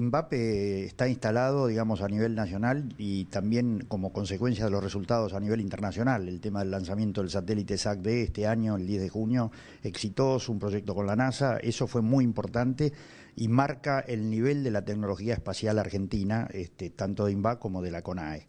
mbappe está instalado, digamos, a nivel nacional y también como consecuencia de los resultados a nivel internacional. El tema del lanzamiento del satélite SAC de este año, el 10 de junio, exitoso, un proyecto con la NASA, eso fue muy importante y marca el nivel de la tecnología espacial argentina, este, tanto de INVAP como de la CONAE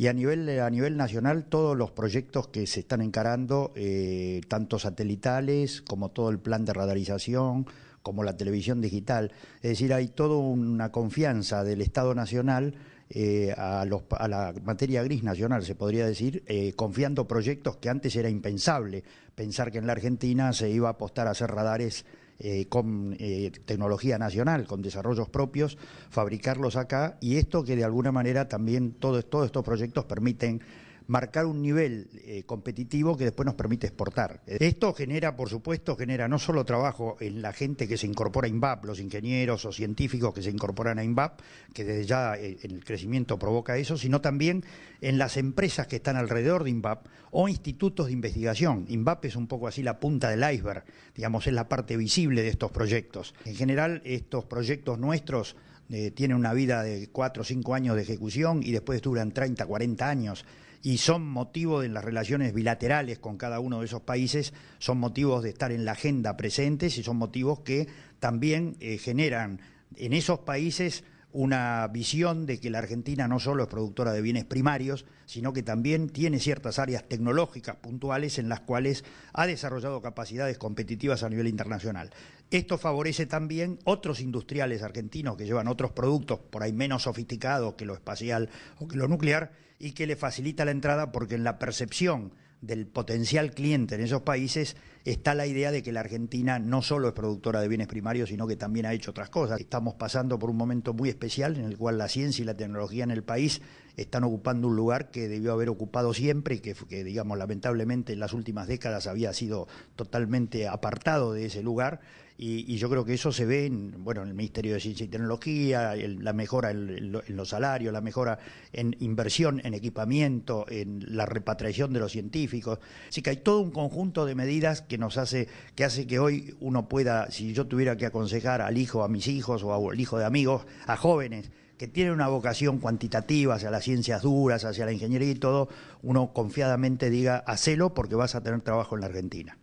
y a nivel, a nivel nacional todos los proyectos que se están encarando, eh, tanto satelitales como todo el plan de radarización, como la televisión digital. Es decir, hay toda una confianza del Estado Nacional eh, a, la materia gris nacional, se podría decir, eh, confiando proyectos que antes era impensable pensar que en la Argentina se iba a apostar a hacer radares eh, con eh, tecnología nacional, con desarrollos propios, fabricarlos acá y esto que de alguna manera también todos estos proyectos permiten marcar un nivel eh, competitivo que después nos permite exportar. Esto genera, por supuesto, genera no solo trabajo en la gente que se incorpora a INVAP, los ingenieros o científicos que se incorporan a INVAP, que desde ya eh, el crecimiento provoca eso, sino también en las empresas que están alrededor de INVAP o institutos de investigación. INVAP es un poco así la punta del iceberg, digamos, es la parte visible de estos proyectos. En general, estos proyectos nuestros eh, tienen una vida de 4 o 5 años de ejecución y después duran 30, 40 años y son motivo de las relaciones bilaterales con cada uno de esos países, son motivos de estar en la agenda presentes y son motivos que también eh, generan en esos países una visión de que la Argentina no solo es productora de bienes primarios, sino que también tiene ciertas áreas tecnológicas puntuales en las cuales ha desarrollado capacidades competitivas a nivel internacional. Esto favorece también otros industriales argentinos que llevan otros productos por ahí menos sofisticados que lo espacial o que lo nuclear y que le facilita la entrada porque en la percepción del potencial cliente en esos países está la idea de que la Argentina no solo es productora de bienes primarios, sino que también ha hecho otras cosas. Estamos pasando por un momento muy especial en el cual la ciencia y la tecnología en el país están ocupando un lugar que debió haber ocupado siempre y que, digamos, lamentablemente en las últimas décadas había sido totalmente apartado de ese lugar. Y, yo creo que eso se ve en, bueno, en el Ministerio de Ciencia y Tecnología, la mejora en, los salarios, la mejora en inversión, en equipamiento, en la repatriación de los científicos. Así que hay todo un conjunto de medidas que nos hace, que hace que hoy uno pueda, si yo tuviera que aconsejar al hijo, a mis hijos o al hijo de amigos, a jóvenes que tiene una vocación cuantitativa hacia las ciencias duras, hacia la ingeniería y todo, uno confiadamente diga, hacelo porque vas a tener trabajo en la Argentina.